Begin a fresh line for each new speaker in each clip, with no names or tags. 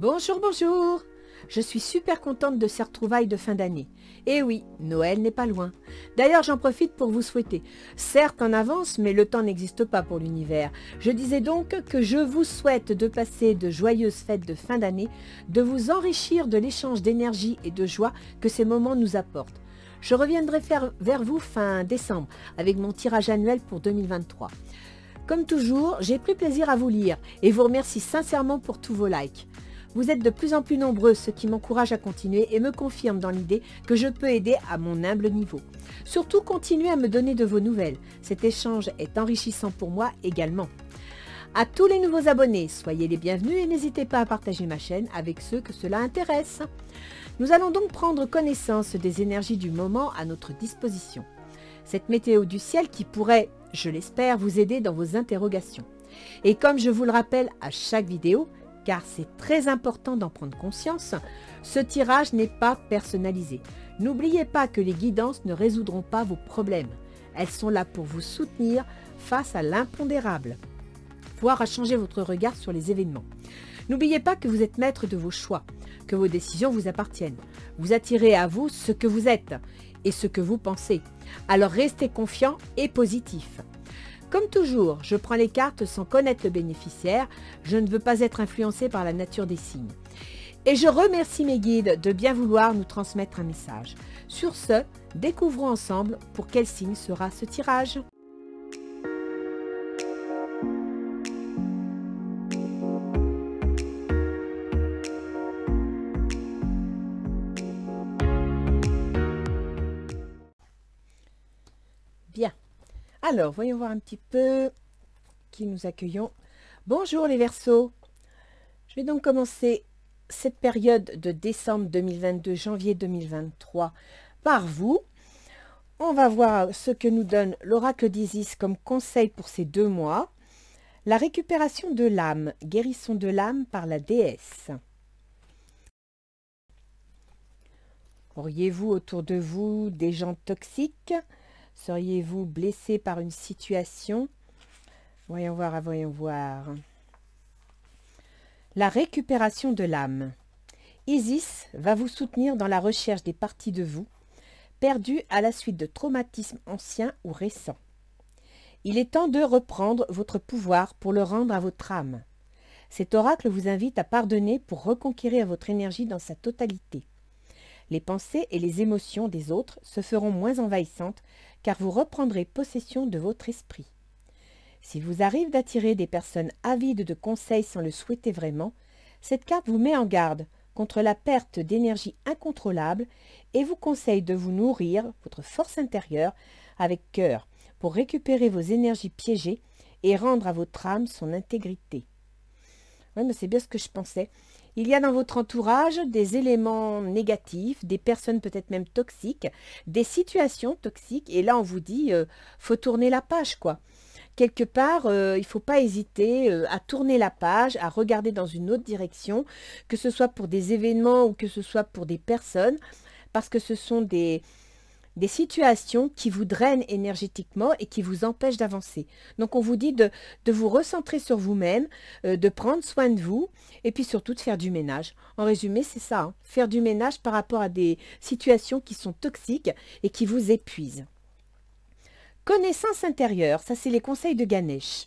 Bonjour, bonjour Je suis super contente de ces retrouvailles de fin d'année. Et eh oui, Noël n'est pas loin. D'ailleurs, j'en profite pour vous souhaiter. Certes en avance, mais le temps n'existe pas pour l'univers. Je disais donc que je vous souhaite de passer de joyeuses fêtes de fin d'année, de vous enrichir de l'échange d'énergie et de joie que ces moments nous apportent. Je reviendrai faire vers vous fin décembre avec mon tirage annuel pour 2023. Comme toujours, j'ai pris plaisir à vous lire et vous remercie sincèrement pour tous vos likes. Vous êtes de plus en plus nombreux, ce qui m'encourage à continuer et me confirme dans l'idée que je peux aider à mon humble niveau. Surtout, continuez à me donner de vos nouvelles. Cet échange est enrichissant pour moi également. À tous les nouveaux abonnés, soyez les bienvenus et n'hésitez pas à partager ma chaîne avec ceux que cela intéresse. Nous allons donc prendre connaissance des énergies du moment à notre disposition. Cette météo du ciel qui pourrait, je l'espère, vous aider dans vos interrogations. Et comme je vous le rappelle à chaque vidéo, car c'est très important d'en prendre conscience, ce tirage n'est pas personnalisé. N'oubliez pas que les guidances ne résoudront pas vos problèmes. Elles sont là pour vous soutenir face à l'impondérable, voire à changer votre regard sur les événements. N'oubliez pas que vous êtes maître de vos choix, que vos décisions vous appartiennent. Vous attirez à vous ce que vous êtes et ce que vous pensez. Alors restez confiant et positif. Comme toujours, je prends les cartes sans connaître le bénéficiaire, je ne veux pas être influencé par la nature des signes. Et je remercie mes guides de bien vouloir nous transmettre un message. Sur ce, découvrons ensemble pour quel signe sera ce tirage. Alors, voyons voir un petit peu qui nous accueillons. Bonjour les Verseaux. Je vais donc commencer cette période de décembre 2022, janvier 2023 par vous. On va voir ce que nous donne l'oracle d'Isis comme conseil pour ces deux mois. La récupération de l'âme, guérisson de l'âme par la déesse. Auriez-vous autour de vous des gens toxiques Seriez-vous blessé par une situation Voyons voir, ah, voyons voir. La récupération de l'âme. Isis va vous soutenir dans la recherche des parties de vous perdues à la suite de traumatismes anciens ou récents. Il est temps de reprendre votre pouvoir pour le rendre à votre âme. Cet oracle vous invite à pardonner pour reconquérir votre énergie dans sa totalité. Les pensées et les émotions des autres se feront moins envahissantes car vous reprendrez possession de votre esprit. Si vous arrive d'attirer des personnes avides de conseils sans le souhaiter vraiment, cette carte vous met en garde contre la perte d'énergie incontrôlable et vous conseille de vous nourrir, votre force intérieure, avec cœur, pour récupérer vos énergies piégées et rendre à votre âme son intégrité. Oui, mais c'est bien ce que je pensais. Il y a dans votre entourage des éléments négatifs, des personnes peut-être même toxiques, des situations toxiques. Et là, on vous dit, euh, faut tourner la page, quoi. Quelque part, euh, il ne faut pas hésiter euh, à tourner la page, à regarder dans une autre direction, que ce soit pour des événements ou que ce soit pour des personnes, parce que ce sont des, des situations qui vous drainent énergétiquement et qui vous empêchent d'avancer. Donc on vous dit de, vous recentrer sur vous-même, euh, de prendre soin de vous et puis surtout de faire du ménage. En résumé, c'est ça, hein. faire du ménage par rapport à des situations qui sont toxiques et qui vous épuisent. Connaissance intérieure, ça c'est les conseils de Ganesh.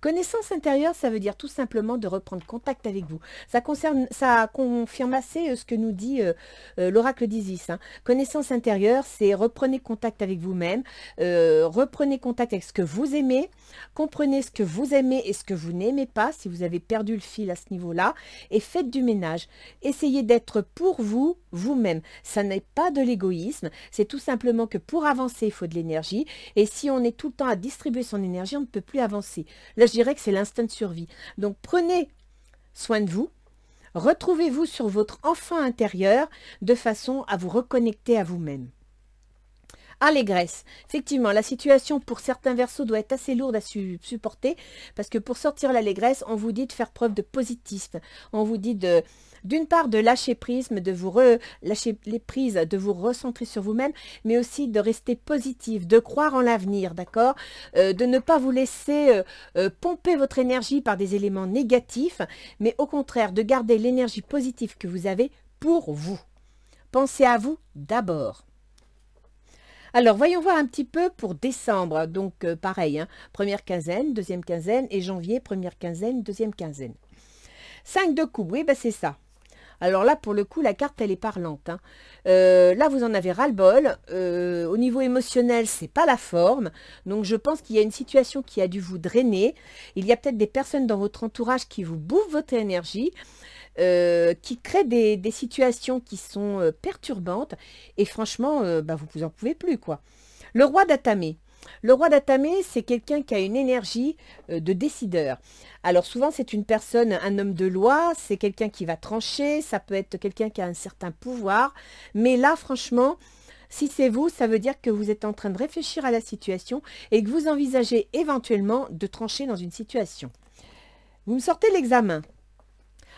Connaissance intérieure, ça veut dire tout simplement de reprendre contact avec vous. Ça, concerne, ça confirme assez euh, ce que nous dit euh, euh, l'oracle d'Isis. Hein. Connaissance intérieure, c'est reprenez contact avec vous-même, reprenez contact avec ce que vous aimez, comprenez ce que vous aimez et ce que vous n'aimez pas, si vous avez perdu le fil à ce niveau-là, et faites du ménage. Essayez d'être pour vous, vous-même. Ça n'est pas de l'égoïsme, c'est tout simplement que pour avancer, il faut de l'énergie, et si on est tout le temps à distribuer son énergie, on ne peut plus avancer je dirais que c'est l'instinct de survie. Donc prenez soin de vous, retrouvez-vous sur votre enfant intérieur de façon à vous reconnecter à vous-même. Allégresse. Effectivement, la situation pour certains versos doit être assez lourde à supporter parce que pour sortir l'allégresse, on vous dit de faire preuve de positif. On vous dit de, d'une part, de lâcher prise, de vous lâcher les prises, de vous recentrer sur vous-même, mais aussi de rester positif, de croire en l'avenir, d'accord euh, De ne pas vous laisser euh, euh, pomper votre énergie par des éléments négatifs, mais au contraire, de garder l'énergie positive que vous avez pour vous. Pensez à vous d'abord. Alors, voyons voir un petit peu pour décembre. Donc, euh, pareil, hein. première quinzaine, deuxième quinzaine, et janvier, première quinzaine, deuxième quinzaine. 5 de coupe, oui, ben c'est ça. Alors là, pour le coup, la carte, elle est parlante. Hein. Euh, là, vous en avez ras-le-bol. Euh, au niveau émotionnel, c'est pas la forme. Donc, je pense qu'il y a une situation qui a dû vous drainer. Il y a peut-être des personnes dans votre entourage qui vous bouffent votre énergie. Euh, qui crée des, situations qui sont euh, perturbantes. Et franchement, euh, bah, vous vous en pouvez plus, quoi. Le roi d'Atamé. Le roi d'Atamé, c'est quelqu'un qui a une énergie de décideur. Alors souvent, c'est une personne, un homme de loi, c'est quelqu'un qui va trancher, ça peut être quelqu'un qui a un certain pouvoir. Mais là, franchement, si c'est vous, ça veut dire que vous êtes en train de réfléchir à la situation et que vous envisagez éventuellement de trancher dans une situation. Vous me sortez l'examen.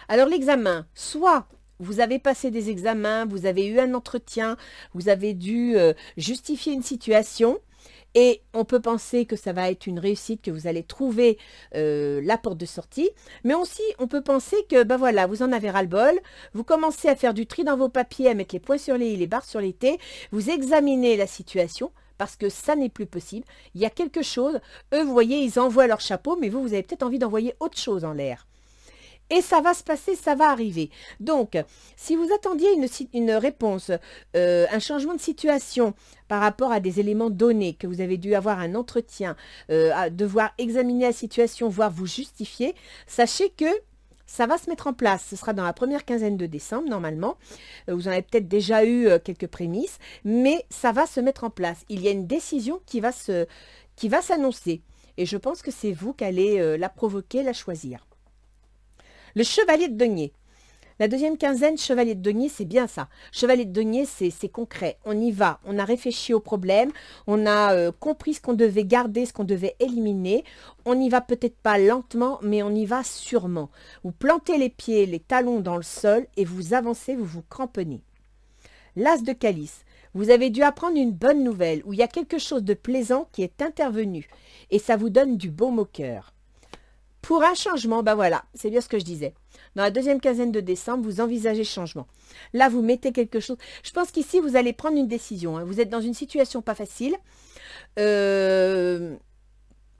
Alors l'examen, soit vous avez passé des examens, vous avez eu un entretien, vous avez dû euh, justifier une situation. Et on peut penser que ça va être une réussite, que vous allez trouver euh, la porte de sortie. Mais aussi, on peut penser que, ben voilà, vous en avez ras-le-bol. Vous commencez à faire du tri dans vos papiers, à mettre les points sur les i, les barres sur les t. Vous examinez la situation parce que ça n'est plus possible. Il y a quelque chose. Eux, vous voyez, ils envoient leur chapeau, mais vous, vous avez peut-être envie d'envoyer autre chose en l'air et ça va se passer, ça va arriver. Donc, si vous attendiez une, réponse, euh, un changement de situation par rapport à des éléments donnés, que vous avez dû avoir un entretien, euh, devoir examiner la situation, voire vous justifier, sachez que ça va se mettre en place. Ce sera dans la première quinzaine de décembre, normalement. Euh, vous en avez peut-être déjà eu quelques prémices, mais ça va se mettre en place. Il y a une décision qui va s'annoncer. Et je pense que c'est vous qui allez la provoquer, la choisir. Le chevalier de denier. La deuxième quinzaine, chevalier de denier, c'est bien ça. Chevalier de denier, c'est concret. On y va. On a réfléchi au problème. On a euh, compris ce qu'on devait garder, ce qu'on devait éliminer. On n'y va peut-être pas lentement, mais on y va sûrement. Vous plantez les pieds, les talons dans le sol et vous avancez, vous vous cramponnez. L'as de calice. Vous avez dû apprendre une bonne nouvelle où il y a quelque chose de plaisant qui est intervenu et ça vous donne du beau moqueur. Pour un changement, ben voilà, c'est bien ce que je disais. Dans la deuxième quinzaine de décembre, vous envisagez changement. Là, vous mettez quelque chose. Je pense qu'ici, vous allez prendre une décision. Hein. Vous êtes dans une situation pas facile. Euh,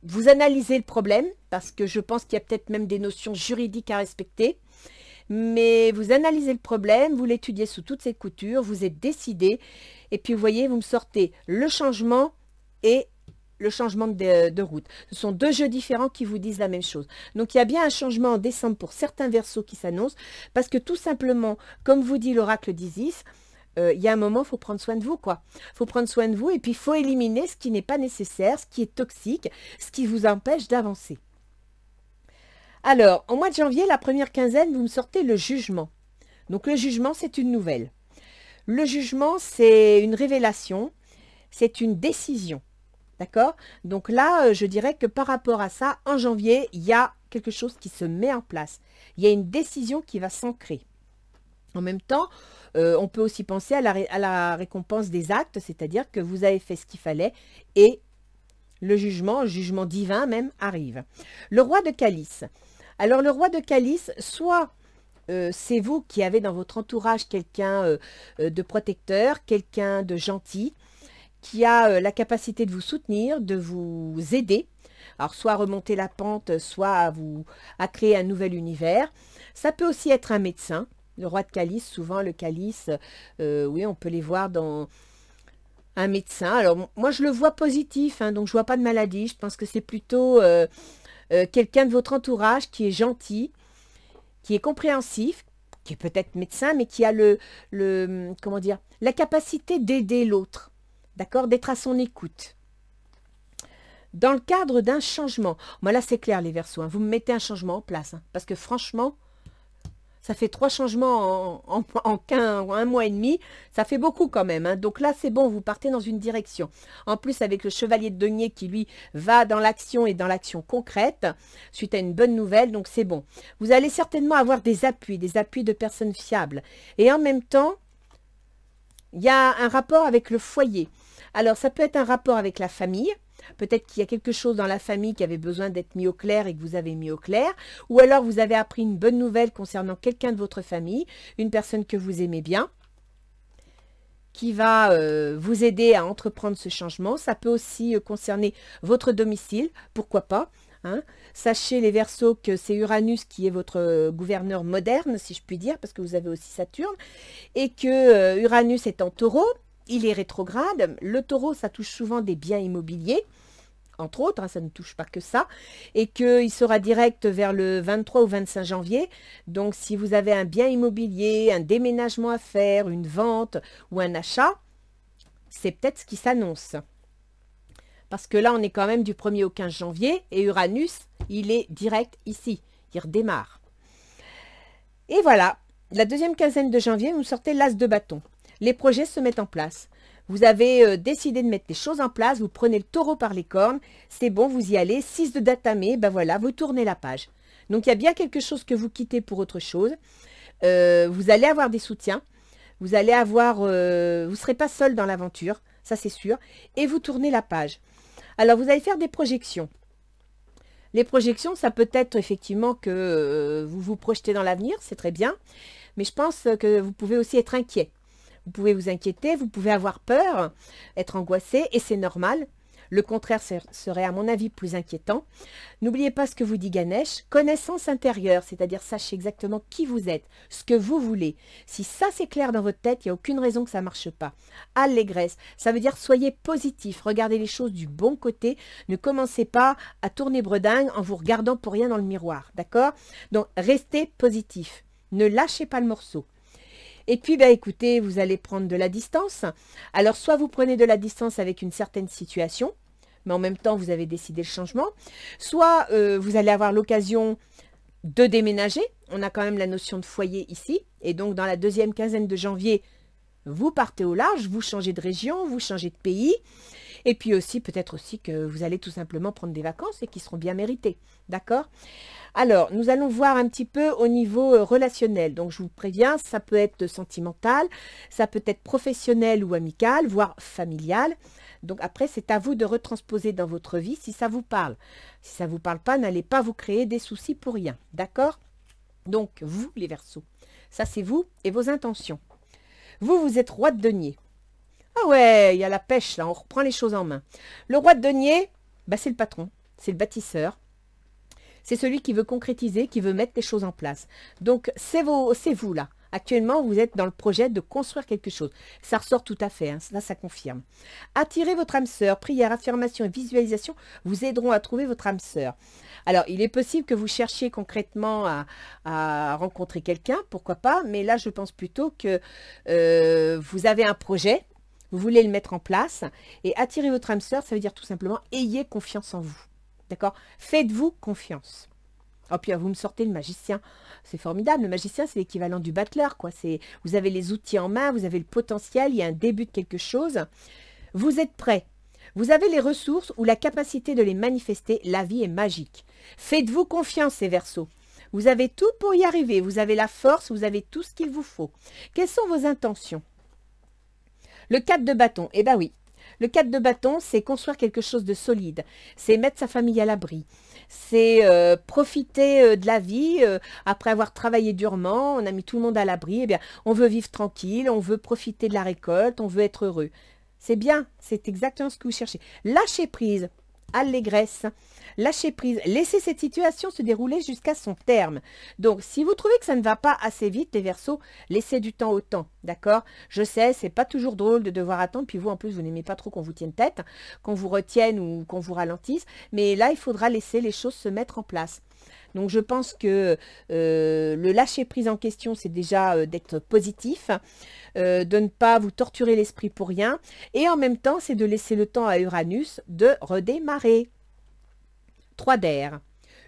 vous analysez le problème, parce que je pense qu'il y a peut-être même des notions juridiques à respecter. Mais vous analysez le problème, vous l'étudiez sous toutes ses coutures, vous êtes décidé. Et puis, vous voyez, vous me sortez le changement et le changement de, route. Ce sont deux jeux différents qui vous disent la même chose. Donc il y a bien un changement en décembre pour certains versos qui s'annoncent, parce que tout simplement, comme vous dit l'oracle d'Isis, euh, il y a un moment, il faut prendre soin de vous, quoi. Il faut prendre soin de vous et puis il faut éliminer ce qui n'est pas nécessaire, ce qui est toxique, ce qui vous empêche d'avancer. Alors, au mois de janvier, la première quinzaine, vous me sortez le jugement. Donc le jugement, c'est une nouvelle. Le jugement, c'est une révélation, c'est une décision. D'accord Donc là, euh, je dirais que par rapport à ça, en janvier, il y a quelque chose qui se met en place. Il y a une décision qui va s'ancrer. En même temps, euh, on peut aussi penser à la, récompense des actes, c'est-à-dire que vous avez fait ce qu'il fallait et le jugement, jugement divin même, arrive. Le roi de Calice. Alors le roi de Calice, soit euh, c'est vous qui avez dans votre entourage quelqu'un de protecteur, quelqu'un de gentil, qui a euh, la capacité de vous soutenir, de vous aider. Alors soit à remonter la pente, soit à, vous, à créer un nouvel univers. Ça peut aussi être un médecin. Le roi de calice, souvent le calice, euh, oui, on peut les voir dans un médecin. Alors moi je le vois positif, hein, donc je ne vois pas de maladie. Je pense que c'est plutôt euh, quelqu'un de votre entourage qui est gentil, qui est compréhensif, qui est peut-être médecin, mais qui a le, le comment dire, la capacité d'aider l'autre d'accord, d'être à son écoute. Dans le cadre d'un changement, moi là c'est clair les versos, hein. vous me mettez un changement en place, hein. parce que franchement, ça fait trois changements en, un mois et demi, ça fait beaucoup quand même. Hein. Donc là, c'est bon, vous partez dans une direction. En plus, avec le chevalier de denier qui, lui, va dans l'action et dans l'action concrète, suite à une bonne nouvelle, donc c'est bon. Vous allez certainement avoir des appuis, des appuis de personnes fiables. Et en même temps, il y a un rapport avec le foyer. Alors, ça peut être un rapport avec la famille. Peut-être qu'il y a quelque chose dans la famille qui avait besoin d'être mis au clair et que vous avez mis au clair. Ou alors vous avez appris une bonne nouvelle concernant quelqu'un de votre famille, une personne que vous aimez bien, qui va euh, vous aider à entreprendre ce changement. Ça peut aussi euh, concerner votre domicile, pourquoi pas. Hein. Sachez les versos que c'est Uranus qui est votre euh, gouverneur moderne, si je puis dire, parce que vous avez aussi Saturne, et que Uranus est en taureau, il est rétrograde. Le taureau, ça touche souvent des biens immobiliers, entre autres, hein, ça ne touche pas que ça, et qu'il sera direct vers le 23 ou 25 janvier. Donc si vous avez un bien immobilier, un déménagement à faire, une vente ou un achat, c'est peut-être ce qui s'annonce. Parce que là, on est quand même du 1er au 15 janvier, et Uranus, il est direct ici, il redémarre. Et voilà, la deuxième quinzaine de janvier, vous sortez l'as de bâton les projets se mettent en place. Vous avez euh, décidé de mettre les choses en place, vous prenez le taureau par les cornes, c'est bon, vous y allez, 6 de datamé, ben voilà, vous tournez la page. Donc il y a bien quelque chose que vous quittez pour autre chose. Euh, vous allez avoir des soutiens, vous allez avoir, euh, vous ne serez pas seul dans l'aventure, ça c'est sûr, et vous tournez la page. Alors vous allez faire des projections. Les projections, ça peut être effectivement que vous vous projetez dans l'avenir, c'est très bien, mais je pense que vous pouvez aussi être inquiet. Vous pouvez vous inquiéter, vous pouvez avoir peur, être angoissé, et c'est normal. Le contraire serait, à mon avis, plus inquiétant. N'oubliez pas ce que vous dit Ganesh, connaissance intérieure, c'est-à-dire sachez exactement qui vous êtes, ce que vous voulez. Si ça c'est clair dans votre tête, il n'y a aucune raison que ça ne marche pas. Allégresse, ça veut dire soyez positif, regardez les choses du bon côté, ne commencez pas à tourner bredingue en vous regardant pour rien dans le miroir, d'accord Donc restez positif, ne lâchez pas le morceau. Et puis, bah, écoutez, vous allez prendre de la distance. Alors, soit vous prenez de la distance avec une certaine situation, mais en même temps, vous avez décidé le changement. Soit euh, vous allez avoir l'occasion de déménager. On a quand même la notion de foyer ici. Et donc, dans la deuxième quinzaine de janvier, vous partez au large, vous changez de région, vous changez de pays. Et puis aussi, peut-être aussi que vous allez tout simplement prendre des vacances et qui seront bien méritées. D'accord Alors, nous allons voir un petit peu au niveau euh, relationnel. Donc, je vous préviens, ça peut être sentimental, ça peut être professionnel ou amical, voire familial. Donc après, c'est à vous de retransposer dans votre vie si ça vous parle. Si ça ne vous parle pas, n'allez pas vous créer des soucis pour rien. D'accord Donc, vous, les versos, ça c'est vous et vos intentions. Vous, vous êtes roi de denier. Ah ouais, il y a la pêche là, on reprend les choses en main. Le roi de denier, bah, c'est le patron, c'est le bâtisseur. C'est celui qui veut concrétiser, qui veut mettre les choses en place. Donc, c'est vous là. Actuellement, vous êtes dans le projet de construire quelque chose. Ça ressort tout à fait, là hein, ça confirme. Attirer votre âme sœur, prière, affirmation et visualisation vous aideront à trouver votre âme sœur. Alors, il est possible que vous cherchiez concrètement à, rencontrer quelqu'un, pourquoi pas, mais là je pense plutôt que euh, vous avez un projet, vous voulez le mettre en place. Et attirer votre âme sœur, ça veut dire tout simplement ayez confiance en vous. D'accord Faites-vous confiance. Oh, puis vous me sortez le magicien. C'est formidable. Le magicien, c'est l'équivalent du battleur. Quoi. Vous avez les outils en main, vous avez le potentiel, il y a un début de quelque chose. Vous êtes prêt. Vous avez les ressources ou la capacité de les manifester. La vie est magique. Faites-vous confiance, ces versos. Vous avez tout pour y arriver. Vous avez la force, vous avez tout ce qu'il vous faut. Quelles sont vos intentions le 4 de bâton, eh ben oui. Le 4 de bâton, c'est construire quelque chose de solide, c'est mettre sa famille à l'abri, c'est euh, profiter euh, de la vie euh, après avoir travaillé durement, on a mis tout le monde à l'abri, eh bien on veut vivre tranquille, on veut profiter de la récolte, on veut être heureux. C'est bien, c'est exactement ce que vous cherchez. lâchez prise, allégresse, lâcher prise, laisser cette situation se dérouler jusqu'à son terme. Donc, si vous trouvez que ça ne va pas assez vite, les versos, laissez du temps au temps, d'accord Je sais, c'est pas toujours drôle de devoir attendre, puis vous, en plus, vous n'aimez pas trop qu'on vous tienne tête, qu'on vous retienne ou qu'on vous ralentisse, mais là, il faudra laisser les choses se mettre en place. Donc je pense que euh, le lâcher prise en question, c'est déjà euh, d'être positif, euh, de ne pas vous torturer l'esprit pour rien, et en même temps, c'est de laisser le temps à Uranus de redémarrer. 3 d'air.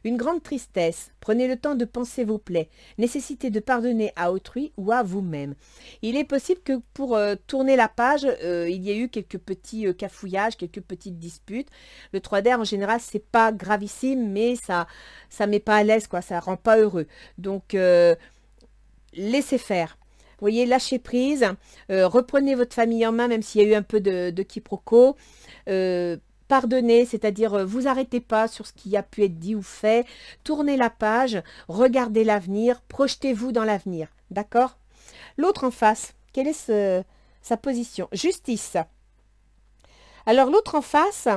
Une grande tristesse, prenez le temps de penser vos plaies, nécessité de pardonner à autrui ou à vous-même. Il est possible que pour euh, tourner la page, euh, il y ait eu quelques petits euh, cafouillages, quelques petites disputes. Le 3 d'air, en général, c'est pas gravissime, mais ça ça met pas à l'aise, quoi, ça rend pas heureux. Donc, laissez faire. Vous voyez, lâchez prise, reprenez votre famille en main, même s'il y a eu un peu de, quiproquo pardonnez, c'est-à-dire euh, vous arrêtez pas sur ce qui a pu être dit ou fait, tournez la page, regardez l'avenir, projetez-vous dans l'avenir, d'accord L'autre en face, quelle est ce, sa position Justice. Alors l'autre en face,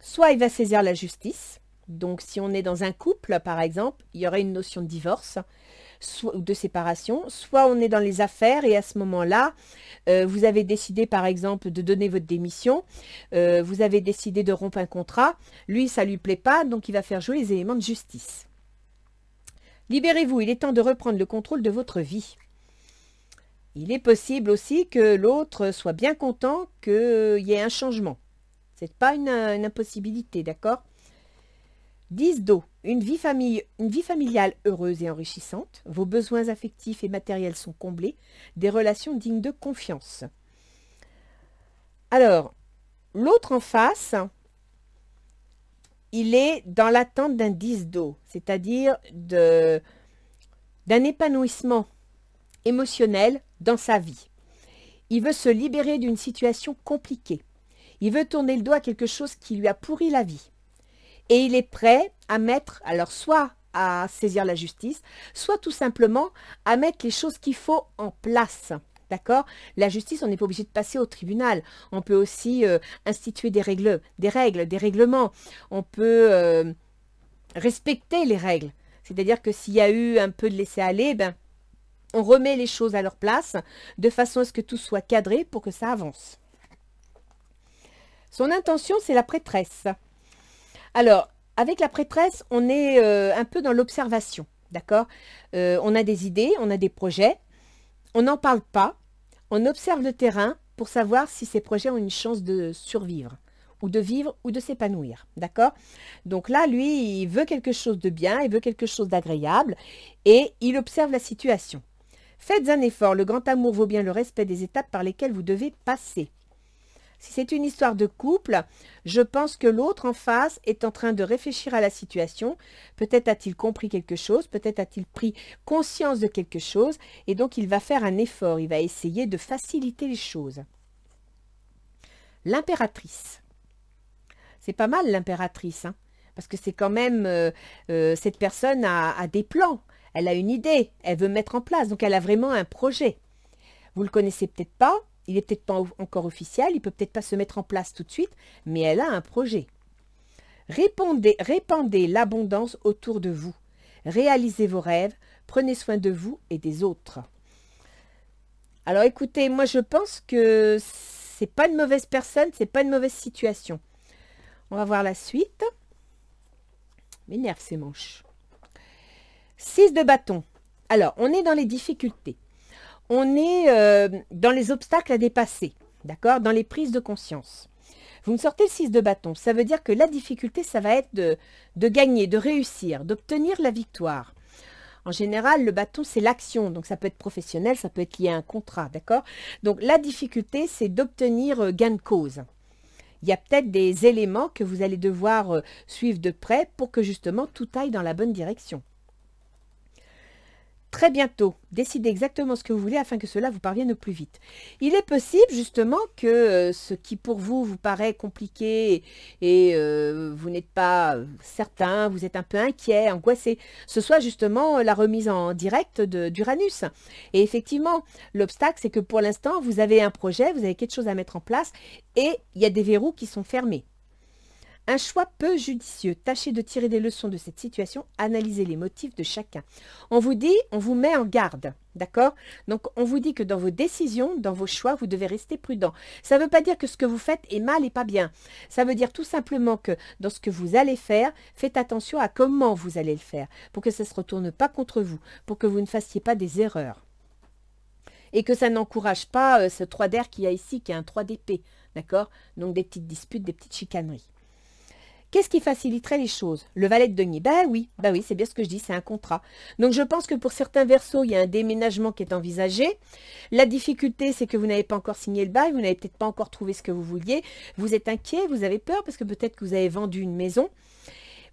soit il va saisir la justice, donc si on est dans un couple par exemple, il y aurait une notion de divorce, soit, de séparation, soit on est dans les affaires et à ce moment-là, euh, vous avez décidé par exemple de donner votre démission, euh, vous avez décidé de rompre un contrat, lui ça lui plaît pas, donc il va faire jouer les éléments de justice. Libérez-vous, il est temps de reprendre le contrôle de votre vie. Il est possible aussi que l'autre soit bien content qu'il y ait un changement. Ce n'est pas une, impossibilité, d'accord 10 d'eau. Une vie, familiale heureuse et enrichissante, vos besoins affectifs et matériels sont comblés, des relations dignes de confiance. Alors, l'autre en face, il est dans l'attente d'un 10 d'eau, c'est-à-dire d'un épanouissement émotionnel dans sa vie. Il veut se libérer d'une situation compliquée. Il veut tourner le doigt à quelque chose qui lui a pourri la vie et il est prêt à mettre, alors soit à saisir la justice, soit tout simplement à mettre les choses qu'il faut en place. D'accord La justice, on n'est pas obligé de passer au tribunal. On peut aussi euh, instituer des règles, des règles, des règlements. On peut euh, respecter les règles. C'est-à-dire que s'il y a eu un peu de laisser-aller, ben, on remet les choses à leur place de façon à ce que tout soit cadré pour que ça avance. Son intention, c'est la prêtresse. Alors, avec la prêtresse, on est euh, un peu dans l'observation, d'accord euh, On a des idées, on a des projets, on n'en parle pas, on observe le terrain pour savoir si ces projets ont une chance de survivre ou de vivre ou de s'épanouir, d'accord Donc là, lui, il veut quelque chose de bien, il veut quelque chose d'agréable et il observe la situation. Faites un effort, le grand amour vaut bien le respect des étapes par lesquelles vous devez passer. Si c'est une histoire de couple, je pense que l'autre en face est en train de réfléchir à la situation. Peut-être a-t-il compris quelque chose, peut-être a-t-il pris conscience de quelque chose, et donc il va faire un effort, il va essayer de faciliter les choses. L'impératrice. C'est pas mal l'impératrice, hein, parce que c'est quand même, euh, euh, cette personne a, a des plans, elle a une idée, elle veut mettre en place, donc elle a vraiment un projet. Vous ne le connaissez peut-être pas, il n'est peut-être pas encore officiel, il peut peut-être pas se mettre en place tout de suite, mais elle a un projet. Répandez, répandez l'abondance autour de vous. Réalisez vos rêves, prenez soin de vous et des autres. Alors écoutez, moi je pense que c'est pas une mauvaise personne, c'est pas une mauvaise situation. On va voir la suite. M'énerve ces manches. 6 de bâton. Alors, on est dans les difficultés on est euh, dans les obstacles à dépasser, d'accord Dans les prises de conscience. Vous me sortez le 6 de bâton, ça veut dire que la difficulté, ça va être de, de gagner, de réussir, d'obtenir la victoire. En général, le bâton, c'est l'action, donc ça peut être professionnel, ça peut être lié à un contrat, d'accord Donc la difficulté, c'est d'obtenir euh, gain de cause. Il y a peut-être des éléments que vous allez devoir euh, suivre de près pour que justement tout aille dans la bonne direction très bientôt. Décidez exactement ce que vous voulez afin que cela vous parvienne au plus vite. Il est possible justement que euh, ce qui pour vous vous paraît compliqué et euh, vous n'êtes pas certain, vous êtes un peu inquiet, angoissé, ce soit justement la remise en direct d'Uranus. Et effectivement, l'obstacle, c'est que pour l'instant, vous avez un projet, vous avez quelque chose à mettre en place et il y a des verrous qui sont fermés. Un choix peu judicieux. Tâchez de tirer des leçons de cette situation. Analysez les motifs de chacun. On vous dit, on vous met en garde. D'accord Donc, on vous dit que dans vos décisions, dans vos choix, vous devez rester prudent. Ça ne veut pas dire que ce que vous faites est mal et pas bien. Ça veut dire tout simplement que dans ce que vous allez faire, faites attention à comment vous allez le faire pour que ça ne se retourne pas contre vous, pour que vous ne fassiez pas des erreurs. Et que ça n'encourage pas euh, ce 3 d'air qu'il y a ici, qui est un 3 dp D'accord Donc, des petites disputes, des petites chicaneries. Qu'est-ce qui faciliterait les choses Le valet de denier. Ben oui, bah oui, c'est bien ce que je dis, c'est un contrat. Donc je pense que pour certains versos, il y a un déménagement qui est envisagé. La difficulté, c'est que vous n'avez pas encore signé le bail, vous n'avez peut-être pas encore trouvé ce que vous vouliez. Vous êtes inquiet, vous avez peur parce que peut-être que vous avez vendu une maison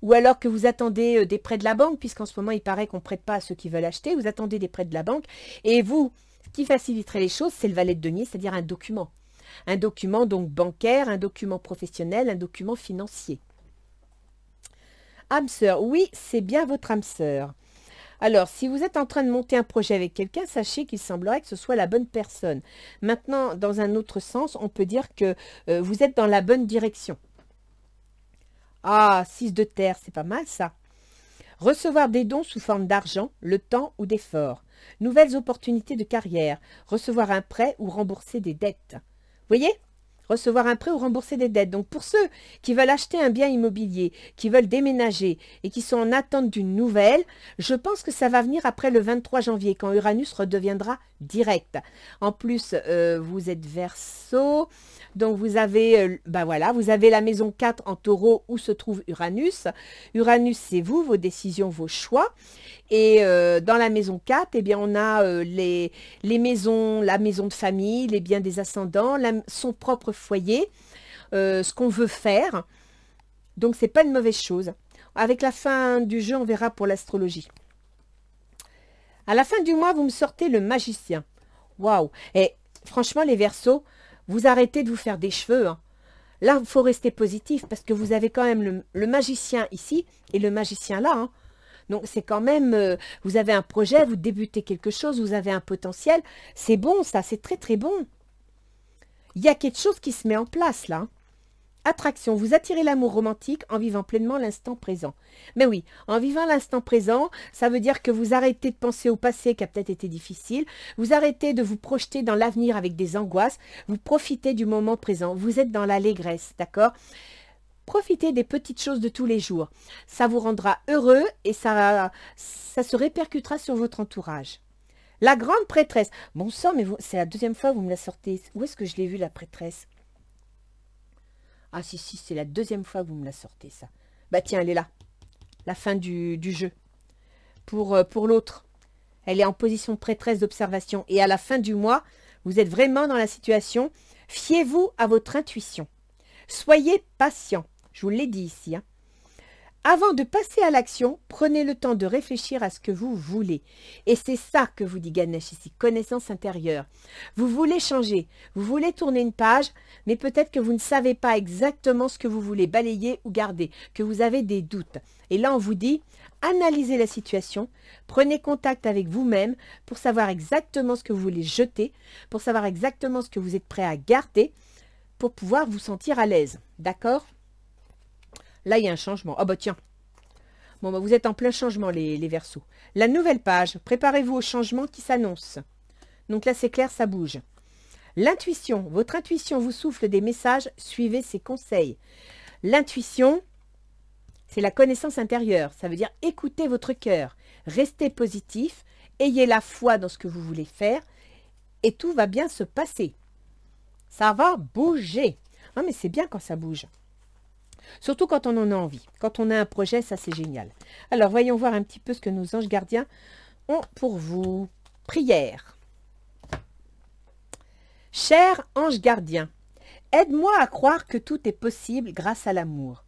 ou alors que vous attendez euh, des prêts de la banque, puisqu'en ce moment, il paraît qu'on ne prête pas à ceux qui veulent acheter, vous attendez des prêts de la banque, et vous, ce qui faciliterait les choses, c'est le valet de denier, c'est-à-dire un document. Un document donc bancaire, un document professionnel, un document financier âme Oui, c'est bien votre âme Alors, si vous êtes en train de monter un projet avec quelqu'un, sachez qu'il semblerait que ce soit la bonne personne. Maintenant, dans un autre sens, on peut dire que euh, vous êtes dans la bonne direction. Ah, 6 de terre, c'est pas mal ça. Recevoir des dons sous forme d'argent, le temps ou d'efforts. Nouvelles opportunités de carrière. Recevoir un prêt ou rembourser des dettes. Voyez recevoir un prêt ou rembourser des dettes. Donc pour ceux qui veulent acheter un bien immobilier, qui veulent déménager et qui sont en attente d'une nouvelle, je pense que ça va venir après le 23 janvier quand Uranus redeviendra direct. En plus, euh, vous êtes verso, donc vous avez, euh, bah voilà, vous avez la maison 4 en taureau où se trouve Uranus. Uranus, c'est vous, vos décisions, vos choix. Et euh, dans la maison 4, eh bien, on a les, les maisons, la maison de famille, les biens des ascendants, son propre foyer, euh, ce qu'on veut faire. Donc c'est pas une mauvaise chose. Avec la fin du jeu, on verra pour l'astrologie. À la fin du mois, vous me sortez le magicien. Waouh Et franchement, les versos, vous arrêtez de vous faire des cheveux. Hein. Là, il faut rester positif parce que vous avez quand même le, magicien ici et le magicien là. Hein. Donc, c'est quand même, euh, vous avez un projet, vous débutez quelque chose, vous avez un potentiel. C'est bon, ça, c'est très, très bon. Il y a quelque chose qui se met en place là. Attraction, vous attirez l'amour romantique en vivant pleinement l'instant présent. Mais oui, en vivant l'instant présent, ça veut dire que vous arrêtez de penser au passé qui a peut-être été difficile, vous arrêtez de vous projeter dans l'avenir avec des angoisses, vous profitez du moment présent, vous êtes dans l'allégresse, d'accord Profitez des petites choses de tous les jours. Ça vous rendra heureux et ça, ça se répercutera sur votre entourage. La grande prêtresse. Bon sang, mais c'est la deuxième fois que vous me la sortez. Où est-ce que je l'ai vue, la prêtresse Ah si, si, c'est la deuxième fois que vous me la sortez, ça. Bah tiens, elle est là. La fin du, du jeu. Pour, euh, pour l'autre. Elle est en position prêtresse d'observation. Et à la fin du mois, vous êtes vraiment dans la situation. Fiez-vous à votre intuition. Soyez patient. Je vous l'ai dit ici. Hein. Avant de passer à l'action, prenez le temps de réfléchir à ce que vous voulez. Et c'est ça que vous dit Ganesh ici, connaissance intérieure. Vous voulez changer, vous voulez tourner une page, mais peut-être que vous ne savez pas exactement ce que vous voulez balayer ou garder, que vous avez des doutes. Et là, on vous dit, analysez la situation, prenez contact avec vous-même pour savoir exactement ce que vous voulez jeter, pour savoir exactement ce que vous êtes prêt à garder, pour pouvoir vous sentir à l'aise. D'accord Là, il y a un changement. oh, bah tiens. Bon, bah, vous êtes en plein changement, les, versos. La nouvelle page. Préparez-vous au changement qui s'annonce. Donc là, c'est clair, ça bouge. L'intuition. Votre intuition vous souffle des messages. Suivez ses conseils. L'intuition, c'est la connaissance intérieure. Ça veut dire écoutez votre cœur. Restez positif. Ayez la foi dans ce que vous voulez faire. Et tout va bien se passer. Ça va bouger. Non, mais c'est bien quand ça bouge. Surtout quand on en a envie. Quand on a un projet, ça c'est génial. Alors voyons voir un petit peu ce que nos anges gardiens ont pour vous. Prière. Cher ange gardien, aide-moi à croire que tout est possible grâce à l'amour.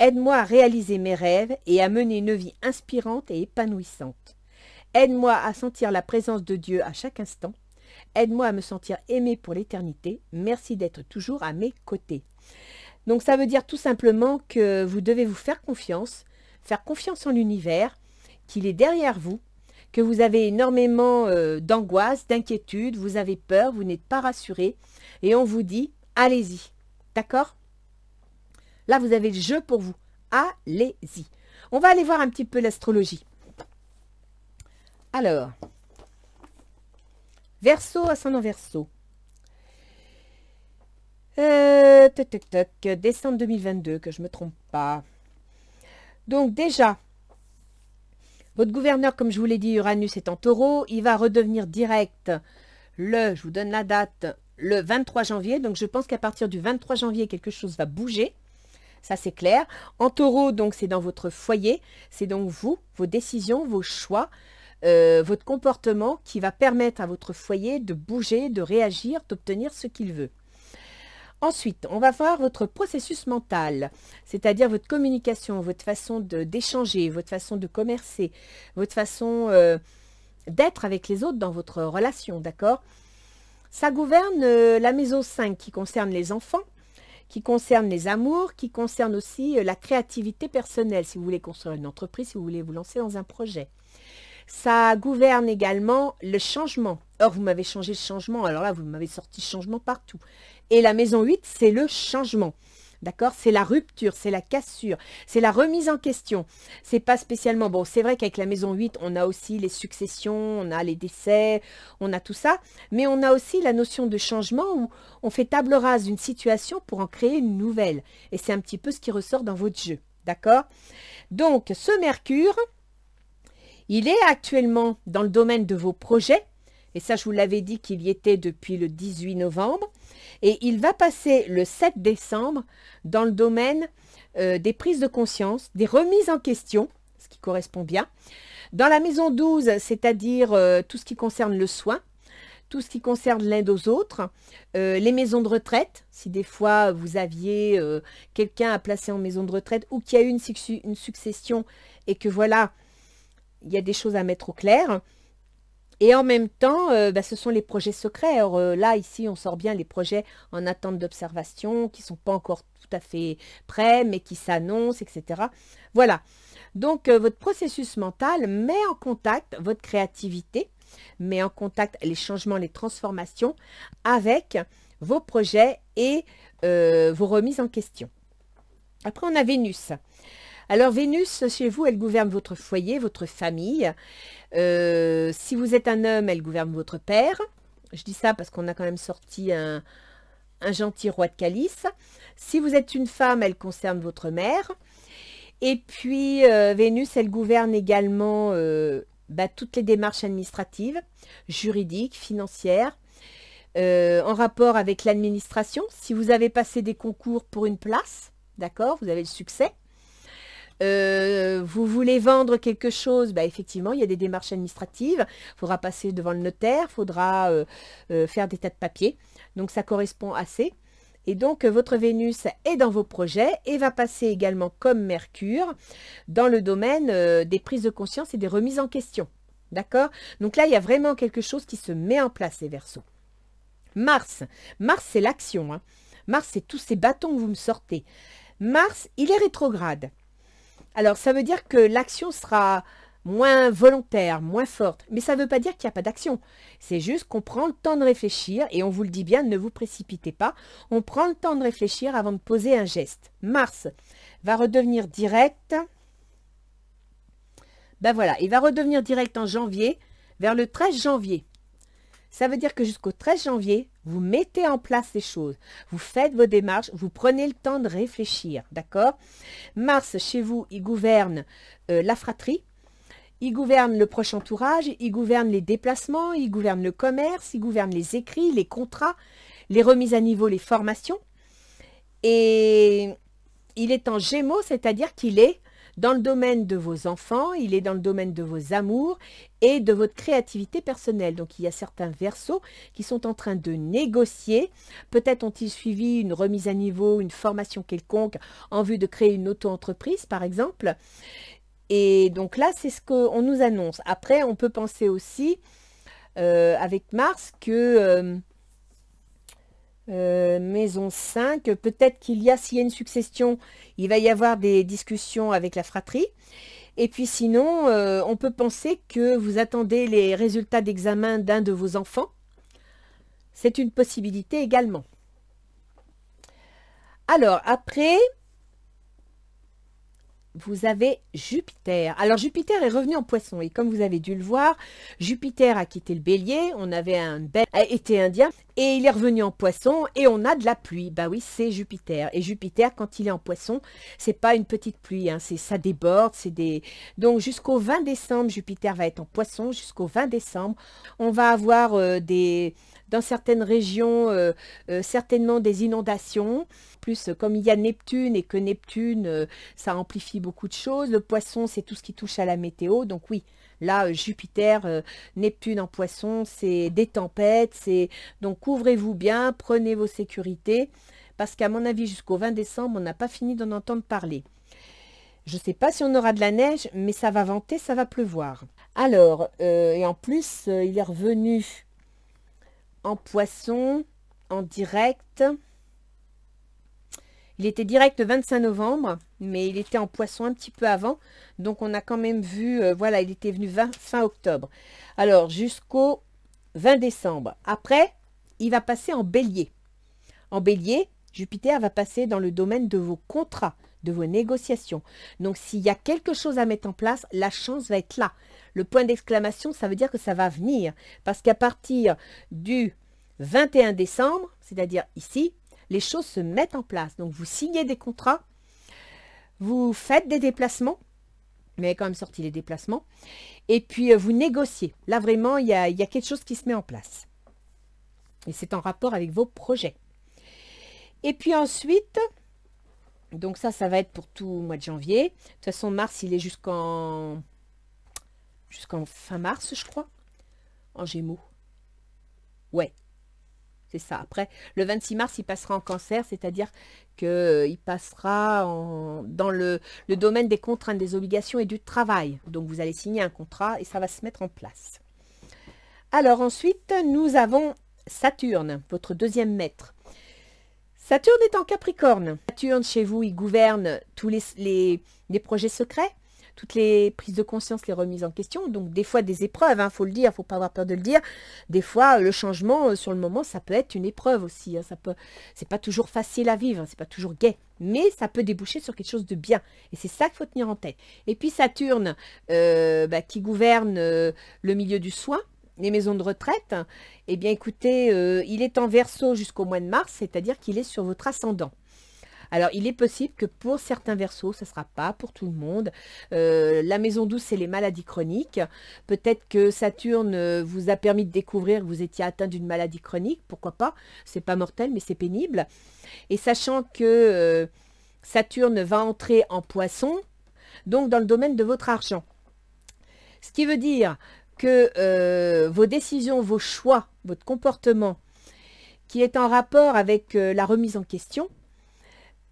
Aide-moi à réaliser mes rêves et à mener une vie inspirante et épanouissante. Aide-moi à sentir la présence de Dieu à chaque instant. Aide-moi à me sentir aimé pour l'éternité. Merci d'être toujours à mes côtés. Donc ça veut dire tout simplement que vous devez vous faire confiance, faire confiance en l'univers, qu'il est derrière vous, que vous avez énormément euh, d'angoisse, d'inquiétude, vous avez peur, vous n'êtes pas rassuré, et on vous dit allez-y. D'accord Là, vous avez le jeu pour vous. Allez-y. On va aller voir un petit peu l'astrologie. Alors, verso, ascendant verso. Euh, toc, décembre 2022, que je me trompe pas. Donc déjà, votre gouverneur, comme je vous l'ai dit, Uranus est en taureau. Il va redevenir direct le, je vous donne la date, le 23 janvier. Donc je pense qu'à partir du 23 janvier, quelque chose va bouger. Ça, c'est clair. En taureau, donc, c'est dans votre foyer. C'est donc vous, vos décisions, vos choix, euh, votre comportement qui va permettre à votre foyer de bouger, de réagir, d'obtenir ce qu'il veut. Ensuite, on va voir votre processus mental, c'est-à-dire votre communication, votre façon d'échanger, votre façon de commercer, votre façon euh, d'être avec les autres dans votre relation, d'accord Ça gouverne euh, la maison 5 qui concerne les enfants, qui concerne les amours, qui concerne aussi euh, la créativité personnelle, si vous voulez construire une entreprise, si vous voulez vous lancer dans un projet. Ça gouverne également le changement. Or, vous m'avez changé le changement, alors là, vous m'avez sorti changement partout. Et la maison 8, c'est le changement. D'accord C'est la rupture, c'est la cassure, c'est la remise en question. C'est pas spécialement... Bon, c'est vrai qu'avec la maison 8, on a aussi les successions, on a les décès, on a tout ça. Mais on a aussi la notion de changement où on fait table rase d'une situation pour en créer une nouvelle. Et c'est un petit peu ce qui ressort dans votre jeu. D'accord Donc, ce Mercure, il est actuellement dans le domaine de vos projets, et ça, je vous l'avais dit qu'il y était depuis le 18 novembre. Et il va passer le 7 décembre dans le domaine euh, des prises de conscience, des remises en question, ce qui correspond bien. Dans la maison 12, c'est-à-dire euh, tout ce qui concerne le soin, tout ce qui concerne l'un aux autres, euh, les maisons de retraite, si des fois vous aviez quelqu'un à placer en maison de retraite ou qu'il y a eu une, succession et que voilà, il y a des choses à mettre au clair, et en même temps, euh, bah, ce sont les projets secrets. Or, euh, là, ici, on sort bien les projets en attente d'observation, qui ne sont pas encore tout à fait prêts, mais qui s'annoncent, etc. Voilà. Donc, euh, votre processus mental met en contact votre créativité, met en contact les changements, les transformations avec vos projets et vos remises en question. Après, on a Vénus. Alors Vénus, chez vous, elle gouverne votre foyer, votre famille. Euh, si vous êtes un homme, elle gouverne votre père. Je dis ça parce qu'on a quand même sorti un, gentil roi de calice. Si vous êtes une femme, elle concerne votre mère. Et puis, euh, Vénus, elle gouverne également euh, bah, toutes les démarches administratives, juridiques, financières, en rapport avec l'administration. Si vous avez passé des concours pour une place, d'accord, vous avez le succès. Euh, vous voulez vendre quelque chose, bah, effectivement, il y a des démarches administratives. Il faudra passer devant le notaire, il faudra euh, euh, faire des tas de papiers. Donc, ça correspond assez. Et donc, votre Vénus est dans vos projets et va passer également comme Mercure dans le domaine des prises de conscience et des remises en question. D'accord Donc là, il y a vraiment quelque chose qui se met en place, les versos. Mars. Mars, c'est l'action. Hein. Mars, c'est tous ces bâtons que vous me sortez. Mars, il est rétrograde. Alors, ça veut dire que l'action sera moins volontaire, moins forte. Mais ça ne veut pas dire qu'il n'y a pas d'action. C'est juste qu'on prend le temps de réfléchir, et on vous le dit bien, ne vous précipitez pas. On prend le temps de réfléchir avant de poser un geste. Mars va redevenir direct. Ben voilà, il va redevenir direct en janvier, vers le 13 janvier. Ça veut dire que jusqu'au 13 janvier, vous mettez en place les choses, vous faites vos démarches, vous prenez le temps de réfléchir, d'accord Mars, chez vous, il gouverne euh, la fratrie, il gouverne le proche entourage, il gouverne les déplacements, il gouverne le commerce, il gouverne les écrits, les contrats, les remises à niveau, les formations. Et il est en gémeaux, c'est-à-dire qu'il est dans le domaine de vos enfants, il est dans le domaine de vos amours et de votre créativité personnelle. Donc il y a certains versos qui sont en train de négocier. Peut-être ont-ils suivi une remise à niveau, une formation quelconque en vue de créer une auto-entreprise par exemple. Et donc là, c'est ce qu'on nous annonce. Après, on peut penser aussi euh, avec Mars que... Euh, euh, maison 5, peut-être qu'il y a, s'il y a une succession, il va y avoir des discussions avec la fratrie. Et puis sinon, euh, on peut penser que vous attendez les résultats d'examen d'un de vos enfants. C'est une possibilité également. Alors, après, vous avez Jupiter. Alors, Jupiter est revenu en poisson. Et comme vous avez dû le voir, Jupiter a quitté le bélier. On avait un bel été indien et il est revenu en poisson et on a de la pluie. Bah oui, c'est Jupiter. Et Jupiter, quand il est en poisson, c'est pas une petite pluie, hein, c'est ça déborde, c'est des... Donc jusqu'au 20 décembre, Jupiter va être en poisson. Jusqu'au 20 décembre, on va avoir euh, des dans certaines régions, euh, euh, certainement des inondations. Plus, comme il y a Neptune et que Neptune, ça amplifie beaucoup de choses. Le poisson, c'est tout ce qui touche à la météo. Donc oui, Là, euh, Jupiter, euh, Neptune en poisson, c'est des tempêtes, Donc, couvrez-vous bien, prenez vos sécurités, parce qu'à mon avis, jusqu'au 20 décembre, on n'a pas fini d'en entendre parler. Je ne sais pas si on aura de la neige, mais ça va vanter, ça va pleuvoir. Alors, euh, et en plus, il est revenu en poisson, en direct. Il était direct le 25 novembre, mais il était en poisson un petit peu avant. Donc, on a quand même vu, euh, voilà, il était venu fin octobre. Alors, jusqu'au 20 décembre. Après, il va passer en bélier. En bélier, Jupiter va passer dans le domaine de vos contrats, de vos négociations. Donc, s'il y a quelque chose à mettre en place, la chance va être là. Le point d'exclamation, ça veut dire que ça va venir. Parce qu'à partir du 21 décembre, c'est-à-dire ici, les choses se mettent en place. Donc, vous signez des contrats, vous faites des déplacements, mais quand même sorti les déplacements, et puis euh, vous négociez. Là, vraiment, il y a, quelque chose qui se met en place. Et c'est en rapport avec vos projets. Et puis ensuite, donc ça, ça va être pour tout mois de janvier. De toute façon, mars, il est jusqu'en jusqu'en fin mars, je crois, en gémeaux. Ouais, c'est ça. Après, le 26 mars, il passera en cancer, c'est-à-dire qu'il euh, passera dans le, domaine des contraintes, des obligations et du travail. Donc, vous allez signer un contrat et ça va se mettre en place. Alors ensuite, nous avons Saturne, votre deuxième maître. Saturne est en Capricorne. Saturne, chez vous, il gouverne tous les projets secrets, toutes les prises de conscience, les remises en question, donc des fois des épreuves, il hein, faut le dire, faut pas avoir peur de le dire. Des fois, le changement euh, sur le moment, ça peut être une épreuve aussi. Ce hein. ça peut, c'est pas toujours facile à vivre, hein, c'est pas toujours gai, mais ça peut déboucher sur quelque chose de bien. Et c'est ça qu'il faut tenir en tête. Et puis Saturne, euh, bah, qui gouverne euh, le milieu du soin, les maisons de retraite, eh bien écoutez, il est en verso jusqu'au mois de mars, c'est-à-dire qu'il est sur votre ascendant. Alors, il est possible que pour certains versos, ce ne sera pas pour tout le monde. Euh, la maison douce, c'est les maladies chroniques. Peut-être que Saturne euh, vous a permis de découvrir que vous étiez atteint d'une maladie chronique. Pourquoi pas C'est pas mortel, mais c'est pénible. Et sachant que euh, Saturne va entrer en poisson, donc dans le domaine de votre argent. Ce qui veut dire que vos décisions, vos choix, votre comportement qui est en rapport avec la remise en question,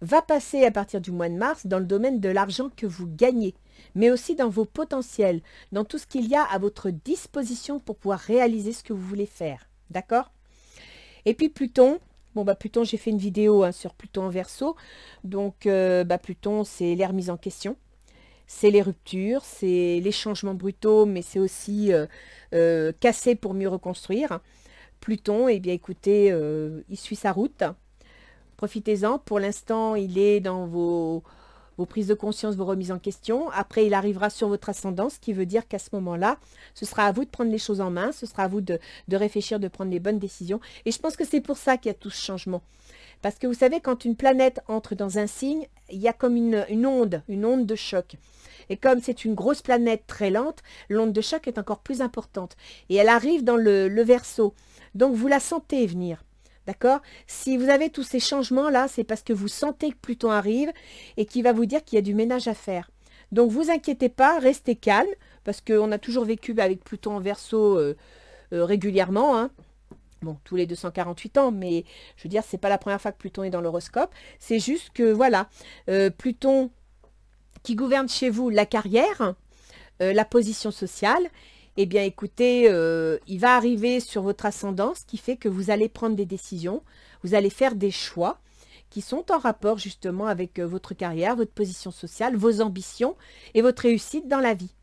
va passer à partir du mois de mars dans le domaine de l'argent que vous gagnez, mais aussi dans vos potentiels, dans tout ce qu'il y a à votre disposition pour pouvoir réaliser ce que vous voulez faire. D'accord Et puis Pluton, Bon, bah, Pluton, j'ai fait une vidéo hein, sur Pluton en verso. Donc, euh, bah, Pluton, c'est l'air mise en question. C'est les ruptures, c'est les changements brutaux, mais c'est aussi euh, euh, casser pour mieux reconstruire. Pluton, eh bien, écoutez, il suit sa route. Profitez-en. Pour l'instant, il est dans vos, vos prises de conscience, vos remises en question. Après, il arrivera sur votre ascendance, ce qui veut dire qu'à ce moment-là, ce sera à vous de prendre les choses en main, ce sera à vous de, réfléchir, de prendre les bonnes décisions. Et je pense que c'est pour ça qu'il y a tout ce changement. Parce que vous savez, quand une planète entre dans un signe, il y a comme une, onde, une onde de choc. Et comme c'est une grosse planète très lente, l'onde de choc est encore plus importante. Et elle arrive dans le, le verso. Donc vous la sentez venir. D'accord Si vous avez tous ces changements-là, c'est parce que vous sentez que Pluton arrive et qu'il va vous dire qu'il y a du ménage à faire. Donc, vous inquiétez pas, restez calme, parce qu'on a toujours vécu avec Pluton en verso euh, euh, régulièrement. Hein. Bon, tous les 248 ans, mais je veux dire, c'est pas la première fois que Pluton est dans l'horoscope. C'est juste que, voilà, euh, Pluton qui gouverne chez vous la carrière, la position sociale eh bien écoutez, euh, il va arriver sur votre ascendance qui fait que vous allez prendre des décisions, vous allez faire des choix qui sont en rapport justement avec euh, votre carrière, votre position sociale, vos ambitions et votre réussite dans la vie.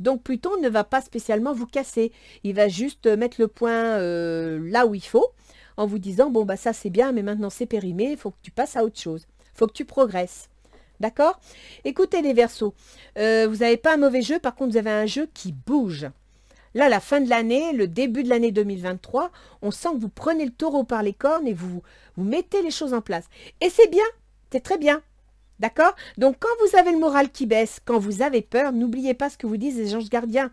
Donc Pluton ne va pas spécialement vous casser, il va juste euh, mettre le point là où il faut en vous disant bon bah ça c'est bien mais maintenant c'est périmé, il faut que tu passes à autre chose, il faut que tu progresses. D'accord Écoutez les versos. Euh, vous n'avez pas un mauvais jeu, par contre, vous avez un jeu qui bouge. Là, la fin de l'année, le début de l'année 2023, on sent que vous prenez le taureau par les cornes et vous, vous mettez les choses en place. Et c'est bien, c'est très bien. D'accord Donc, quand vous avez le moral qui baisse, quand vous avez peur, n'oubliez pas ce que vous disent les anges gardiens.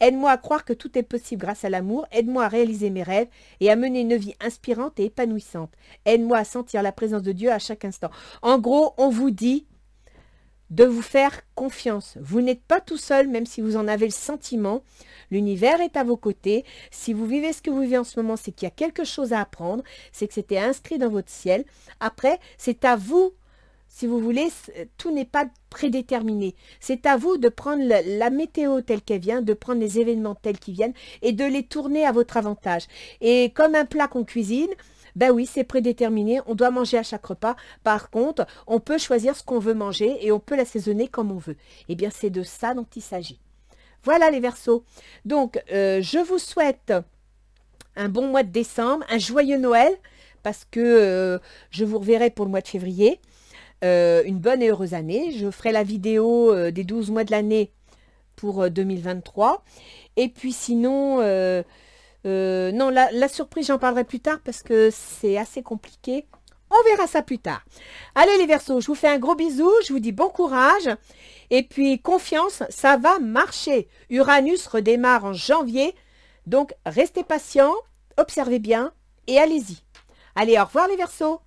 Aide-moi à croire que tout est possible grâce à l'amour, aide-moi à réaliser mes rêves et à mener une vie inspirante et épanouissante. Aide-moi à sentir la présence de Dieu à chaque instant. En gros, on vous dit, de vous faire confiance. Vous n'êtes pas tout seul, même si vous en avez le sentiment. L'univers est à vos côtés. Si vous vivez ce que vous vivez en ce moment, c'est qu'il y a quelque chose à apprendre, c'est que c'était inscrit dans votre ciel. Après, c'est à vous, si vous voulez, euh, tout n'est pas prédéterminé. C'est à vous de prendre la météo telle qu'elle vient, de prendre les événements tels qu'ils viennent et de les tourner à votre avantage. Et comme un plat qu'on cuisine, ben oui, c'est prédéterminé, on doit manger à chaque repas. Par contre, on peut choisir ce qu'on veut manger et on peut l'assaisonner comme on veut. Eh bien, c'est de ça dont il s'agit. Voilà les versos. Donc, euh, je vous souhaite un bon mois de décembre, un joyeux Noël, parce que euh, je vous reverrai pour le mois de février. Euh, une bonne et heureuse année. Je ferai la vidéo des 12 mois de l'année pour 2023. Et puis sinon, euh, non, la, la surprise, j'en parlerai plus tard parce que c'est assez compliqué. On verra ça plus tard. Allez les Verseaux, je vous fais un gros bisou, je vous dis bon courage. Et puis confiance, ça va marcher. Uranus redémarre en janvier. Donc restez patients, observez bien et allez-y. Allez, au revoir les Verseaux.